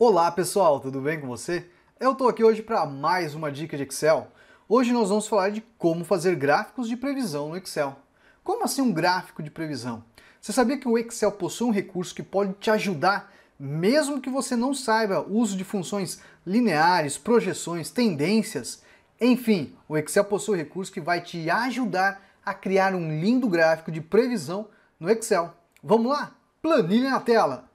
Olá pessoal, tudo bem com você? Eu estou aqui hoje para mais uma dica de Excel. Hoje nós vamos falar de como fazer gráficos de previsão no Excel. Como assim um gráfico de previsão? Você sabia que o Excel possui um recurso que pode te ajudar mesmo que você não saiba o uso de funções lineares, projeções, tendências? Enfim, o Excel possui um recurso que vai te ajudar a criar um lindo gráfico de previsão no Excel. Vamos lá? Planilha na tela!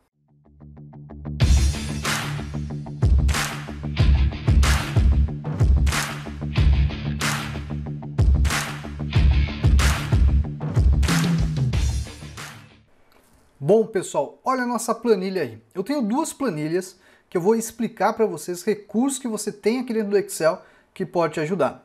Bom, pessoal, olha a nossa planilha aí. Eu tenho duas planilhas que eu vou explicar para vocês recursos que você tem aqui dentro do Excel que pode te ajudar.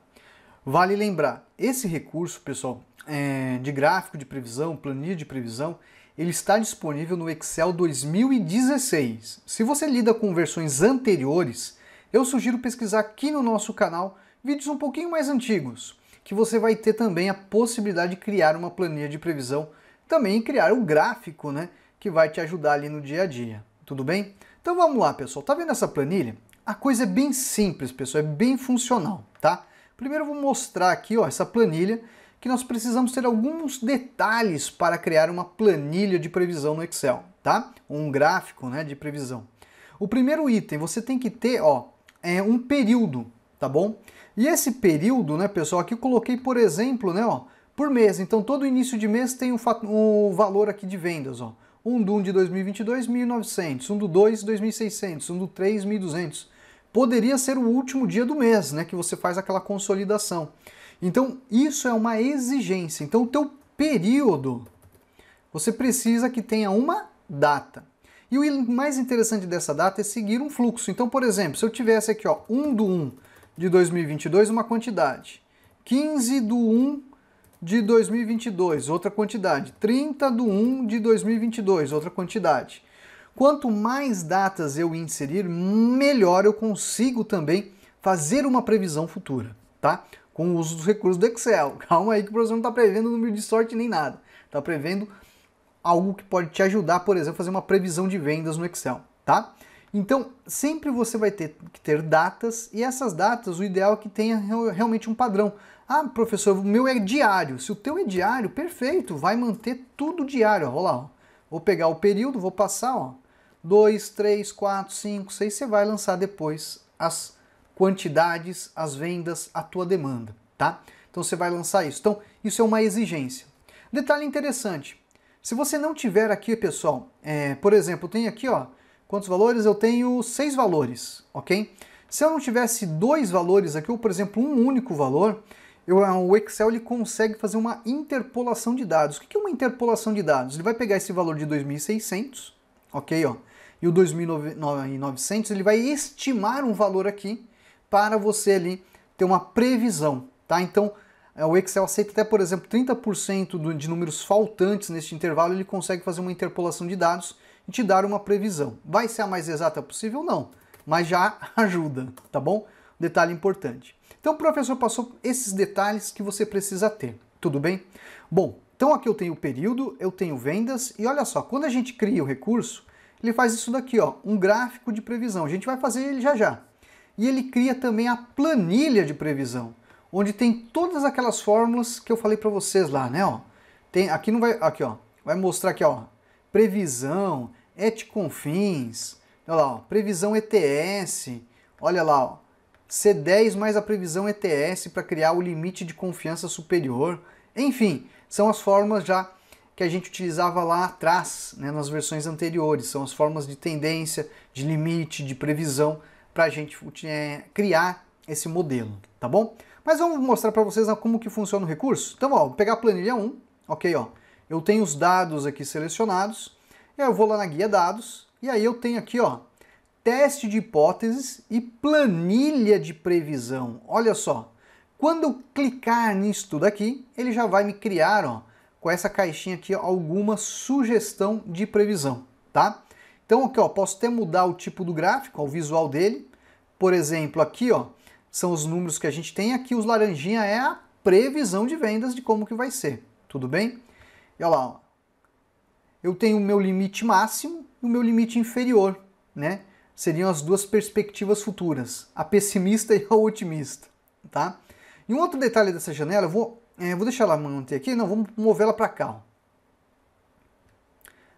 Vale lembrar, esse recurso, pessoal, é, de gráfico de previsão, planilha de previsão, ele está disponível no Excel 2016. Se você lida com versões anteriores, eu sugiro pesquisar aqui no nosso canal vídeos um pouquinho mais antigos, que você vai ter também a possibilidade de criar uma planilha de previsão, também criar o um gráfico né, que vai te ajudar ali no dia a dia. Tudo bem? Então vamos lá, pessoal. Tá vendo essa planilha? A coisa é bem simples, pessoal, é bem funcional, tá? Primeiro eu vou mostrar aqui, ó, essa planilha que nós precisamos ter alguns detalhes para criar uma planilha de previsão no Excel, tá? Um gráfico, né, de previsão. O primeiro item, você tem que ter, ó, é um período, tá bom? E esse período, né, pessoal, aqui eu coloquei, por exemplo, né, ó, por mês. Então, todo início de mês tem o, um valor aqui de vendas, ó um do 1 de 2022, 1.900, um do 2, 2.600, um do 3, 1.200. Poderia ser o último dia do mês, né, que você faz aquela consolidação. Então, isso é uma exigência. Então, o teu período, você precisa que tenha uma data. E o mais interessante dessa data é seguir um fluxo. Então, por exemplo, se eu tivesse aqui, ó, 1 do 1 de 2022, uma quantidade. 15 do 1 de 2022, outra quantidade. 30 de 1 de 2022, outra quantidade. Quanto mais datas eu inserir, melhor eu consigo também fazer uma previsão futura, tá? Com o uso dos recursos do Excel. Calma aí que o professor não está prevendo número de sorte nem nada. Está prevendo algo que pode te ajudar, por exemplo, a fazer uma previsão de vendas no Excel, tá? Então, sempre você vai ter que ter datas, e essas datas, o ideal é que tenha realmente um padrão. Ah, professor, o meu é diário. Se o teu é diário, perfeito, vai manter tudo diário. Ó, lá, Vou pegar o período, vou passar, ó. 2, 3, 4, 5, 6, você vai lançar depois as quantidades, as vendas, a tua demanda, tá? Então você vai lançar isso. Então, isso é uma exigência. Detalhe interessante, se você não tiver aqui, pessoal, é, por exemplo, tem aqui, ó, quantos valores? Eu tenho seis valores, ok? Se eu não tivesse dois valores aqui, ou por exemplo, um único valor, eu, ah, o Excel ele consegue fazer uma interpolação de dados. O que é uma interpolação de dados? Ele vai pegar esse valor de 2.600, ok? Ó, e o 2.900 ele vai estimar um valor aqui para você ali ter uma previsão, tá? Então, é, o Excel aceita até, por exemplo, 30% de números faltantes neste intervalo, ele consegue fazer uma interpolação de dados te dar uma previsão. Vai ser a mais exata possível? Não, mas já ajuda, tá bom? Detalhe importante. Então o professor passou esses detalhes que você precisa ter, tudo bem? Bom, então aqui eu tenho o período, eu tenho vendas e olha só, quando a gente cria o recurso, ele faz isso daqui, ó, um gráfico de previsão. A gente vai fazer ele já já. E ele cria também a planilha de previsão, onde tem todas aquelas fórmulas que eu falei para vocês lá, né, ó. Tem, aqui não vai, aqui ó, vai mostrar aqui ó, previsão, ET olha lá, ó, previsão ETS, olha lá, ó, C10 mais a previsão ETS para criar o limite de confiança superior. Enfim, são as formas já que a gente utilizava lá atrás, né, nas versões anteriores. São as formas de tendência, de limite, de previsão para a gente é, criar esse modelo, tá bom? Mas vamos mostrar para vocês como que funciona o recurso. Então, ó, vou pegar a planilha 1, ok, ó. Eu tenho os dados aqui selecionados, eu vou lá na guia dados e aí eu tenho aqui, ó, teste de hipóteses e planilha de previsão. Olha só, quando eu clicar nisso tudo aqui, ele já vai me criar, ó, com essa caixinha aqui, ó, alguma sugestão de previsão, tá? Então aqui, ó, posso até mudar o tipo do gráfico, ó, o visual dele. Por exemplo, aqui, ó, são os números que a gente tem. Aqui os laranjinha é a previsão de vendas de como que vai ser, tudo bem? E olha lá, ó, eu tenho o meu limite máximo e o meu limite inferior, né? Seriam as duas perspectivas futuras, a pessimista e a otimista, tá? E um outro detalhe dessa janela, eu vou, é, vou deixar ela manter aqui, não, vamos mover ela para cá. Ó.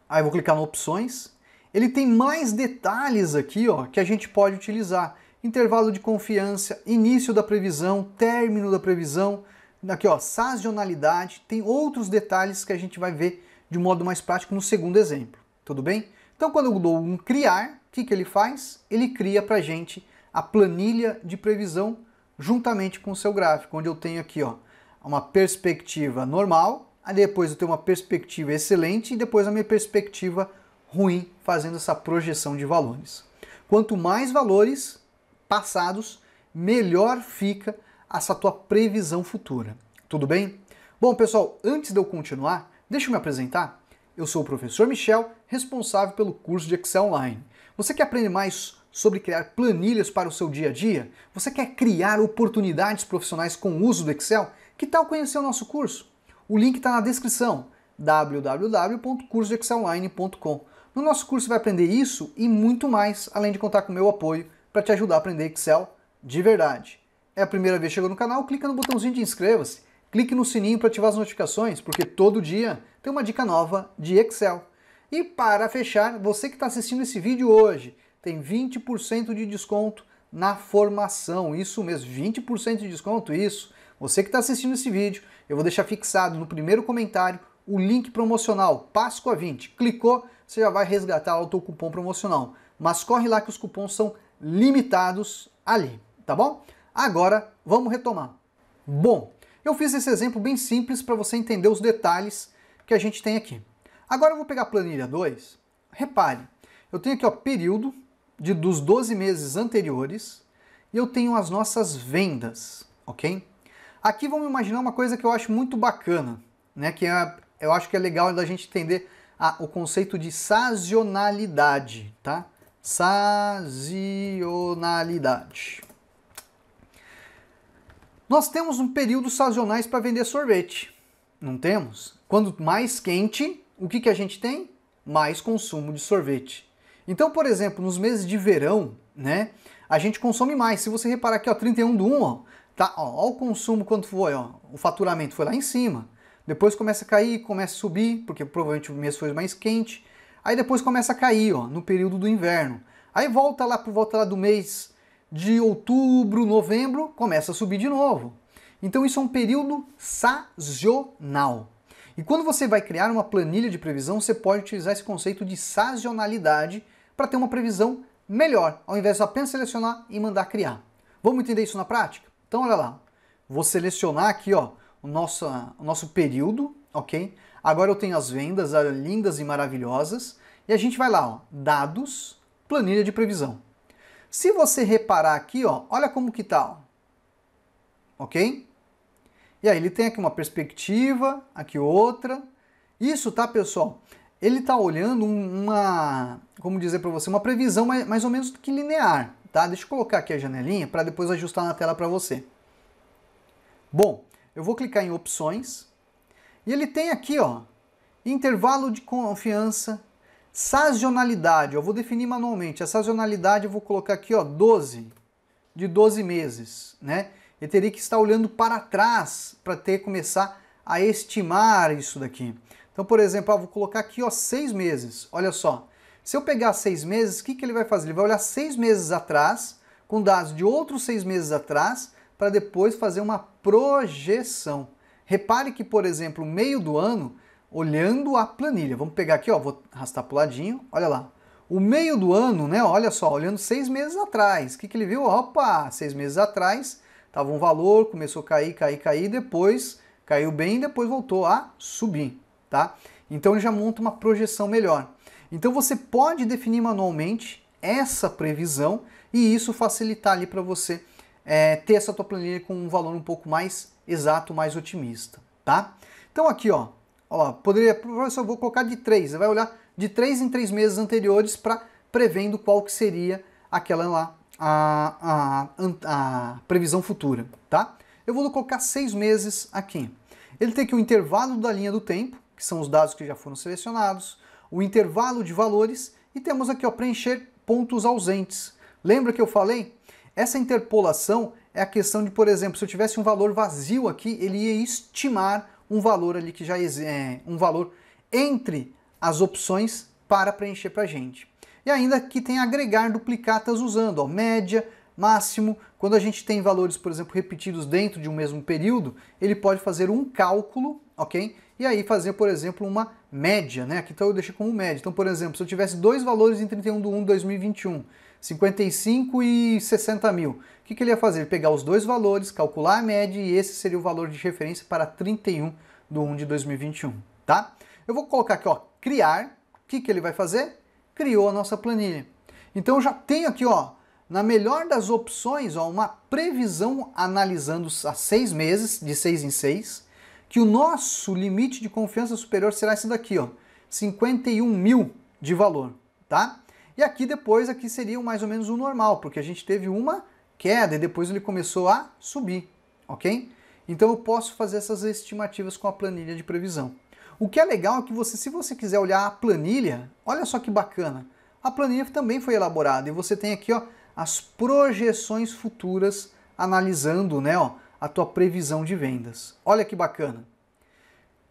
Aí eu vou clicar em opções. Ele tem mais detalhes aqui, ó, que a gente pode utilizar. Intervalo de confiança, início da previsão, término da previsão, aqui ó, sazonalidade, tem outros detalhes que a gente vai ver de um modo mais prático no segundo exemplo, tudo bem? Então quando eu dou um criar, o que, que ele faz? Ele cria para gente a planilha de previsão juntamente com o seu gráfico, onde eu tenho aqui ó, uma perspectiva normal, depois eu tenho uma perspectiva excelente e depois a minha perspectiva ruim, fazendo essa projeção de valores. Quanto mais valores passados, melhor fica essa tua previsão futura. Tudo bem? Bom, pessoal, antes de eu continuar, Deixa eu me apresentar. Eu sou o professor Michel, responsável pelo curso de Excel Online. Você quer aprender mais sobre criar planilhas para o seu dia a dia? Você quer criar oportunidades profissionais com o uso do Excel? Que tal conhecer o nosso curso? O link está na descrição www.cursoexcelonline.com. No nosso curso você vai aprender isso e muito mais, além de contar com o meu apoio para te ajudar a aprender Excel de verdade. É a primeira vez que chegou no canal, clica no botãozinho de inscreva-se Clique no sininho para ativar as notificações, porque todo dia tem uma dica nova de Excel. E para fechar, você que está assistindo esse vídeo hoje tem 20% de desconto na formação. Isso mesmo, 20% de desconto, isso. Você que está assistindo esse vídeo, eu vou deixar fixado no primeiro comentário o link promocional Páscoa 20. Clicou, você já vai resgatar o teu cupom promocional. Mas corre lá que os cupons são limitados ali, tá bom? Agora vamos retomar. Bom, eu fiz esse exemplo bem simples para você entender os detalhes que a gente tem aqui. Agora eu vou pegar a planilha 2. Repare, eu tenho aqui o período de, dos 12 meses anteriores e eu tenho as nossas vendas, ok? Aqui vamos imaginar uma coisa que eu acho muito bacana, né? Que é, eu acho que é legal da gente entender a, o conceito de sazonalidade, tá? Sazonalidade. Nós temos um período sazonais para vender sorvete. Não temos? Quando mais quente, o que, que a gente tem? Mais consumo de sorvete. Então, por exemplo, nos meses de verão, né, a gente consome mais. Se você reparar aqui, ó, 31 do 1, ó, tá, ó, ó o consumo quanto foi, ó, o faturamento foi lá em cima. Depois começa a cair, começa a subir, porque provavelmente o mês foi mais quente. Aí depois começa a cair, ó, no período do inverno. Aí volta lá por volta lá do mês de outubro, novembro, começa a subir de novo. Então isso é um período sazonal. E quando você vai criar uma planilha de previsão, você pode utilizar esse conceito de sazonalidade para ter uma previsão melhor, ao invés de apenas selecionar e mandar criar. Vamos entender isso na prática? Então olha lá. Vou selecionar aqui ó, o, nosso, o nosso período, ok? Agora eu tenho as vendas, ah, lindas e maravilhosas. E a gente vai lá, ó, dados, planilha de previsão. Se você reparar aqui, ó, olha como que tá, ó. ok? E aí ele tem aqui uma perspectiva, aqui outra. Isso, tá, pessoal? Ele tá olhando uma, como dizer para você, uma previsão mais, mais ou menos do que linear, tá? Deixa eu colocar aqui a janelinha para depois ajustar na tela para você. Bom, eu vou clicar em opções e ele tem aqui, ó, intervalo de confiança, Sazonalidade, eu vou definir manualmente. A sazonalidade eu vou colocar aqui, ó, 12 de 12 meses, né? Eu teria que estar olhando para trás para ter começar a estimar isso daqui. Então, por exemplo, eu vou colocar aqui, ó, seis meses. Olha só, se eu pegar seis meses, o que, que ele vai fazer? Ele vai olhar seis meses atrás, com dados de outros seis meses atrás, para depois fazer uma projeção. Repare que, por exemplo, meio do ano olhando a planilha. Vamos pegar aqui, ó, vou arrastar para o ladinho, olha lá. O meio do ano, né? Olha só, olhando seis meses atrás. O que, que ele viu? Opa, seis meses atrás estava um valor, começou a cair, cair, cair, depois caiu bem, depois voltou a subir, tá? Então ele já monta uma projeção melhor. Então você pode definir manualmente essa previsão e isso facilitar ali para você é, ter essa tua planilha com um valor um pouco mais exato, mais otimista, tá? Então aqui, ó, Ó, poderia, professor, vou colocar de três. Você vai olhar de três em três meses anteriores para prevendo qual que seria aquela lá, a, a, a previsão futura, tá? Eu vou colocar seis meses aqui. Ele tem que o intervalo da linha do tempo, que são os dados que já foram selecionados, o intervalo de valores e temos aqui, ó, preencher pontos ausentes. Lembra que eu falei? Essa interpolação é a questão de, por exemplo, se eu tivesse um valor vazio aqui, ele ia estimar um valor ali que já é um valor entre as opções para preencher para a gente. E ainda que tem agregar duplicatas usando, ó, média, máximo. Quando a gente tem valores, por exemplo, repetidos dentro de um mesmo período, ele pode fazer um cálculo, ok? E aí fazer, por exemplo, uma média, né? Aqui então eu deixei como média. Então, por exemplo, se eu tivesse dois valores em 31 de 1 de 2021 55 e 60 mil. O que, que ele ia fazer? Pegar os dois valores, calcular a média e esse seria o valor de referência para 31 de 1 de 2021, tá? Eu vou colocar aqui, ó, criar. O que, que ele vai fazer? Criou a nossa planilha. Então eu já tenho aqui, ó, na melhor das opções, ó, uma previsão analisando a seis meses, de seis em seis, que o nosso limite de confiança superior será esse daqui, ó, 51 mil de valor, tá? E aqui depois aqui seria mais ou menos o normal, porque a gente teve uma queda e depois ele começou a subir, ok? Então eu posso fazer essas estimativas com a planilha de previsão. O que é legal é que você, se você quiser olhar a planilha, olha só que bacana. A planilha também foi elaborada e você tem aqui ó, as projeções futuras analisando né, ó, a tua previsão de vendas. Olha que bacana.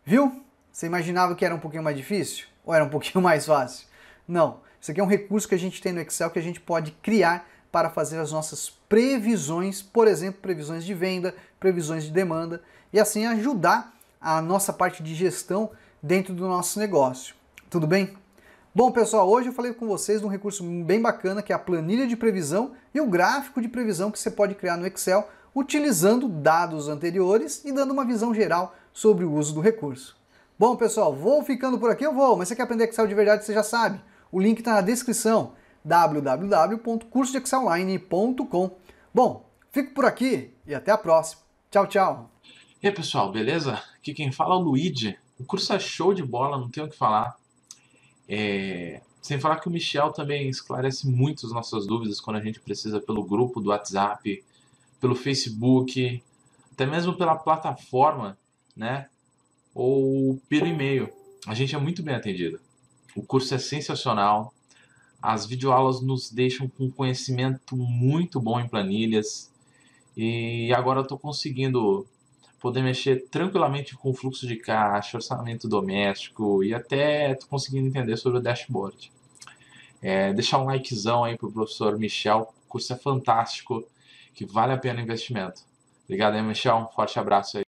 Viu? Você imaginava que era um pouquinho mais difícil? Ou era um pouquinho mais fácil? Não. Isso aqui é um recurso que a gente tem no Excel que a gente pode criar para fazer as nossas previsões, por exemplo, previsões de venda, previsões de demanda e assim ajudar a nossa parte de gestão dentro do nosso negócio. Tudo bem? Bom, pessoal, hoje eu falei com vocês de um recurso bem bacana que é a planilha de previsão e o gráfico de previsão que você pode criar no Excel utilizando dados anteriores e dando uma visão geral sobre o uso do recurso. Bom, pessoal, vou ficando por aqui, eu vou, mas você quer aprender Excel de verdade, você já sabe. O link está na descrição www.cursodeexcelline.com. Bom, fico por aqui e até a próxima. Tchau, tchau. E aí, pessoal, beleza? Aqui quem fala é o Luigi. O curso é show de bola, não tenho o que falar. É... Sem falar que o Michel também esclarece muito as nossas dúvidas quando a gente precisa pelo grupo do WhatsApp, pelo Facebook, até mesmo pela plataforma, né? Ou pelo e-mail. A gente é muito bem atendido. O curso é sensacional. As videoaulas nos deixam com conhecimento muito bom em planilhas. E agora eu estou conseguindo poder mexer tranquilamente com fluxo de caixa, orçamento doméstico e até estou conseguindo entender sobre o dashboard. É, deixar um likezão aí para o professor Michel. O curso é fantástico, que vale a pena o investimento. Obrigado aí, Michel. Um forte abraço aí.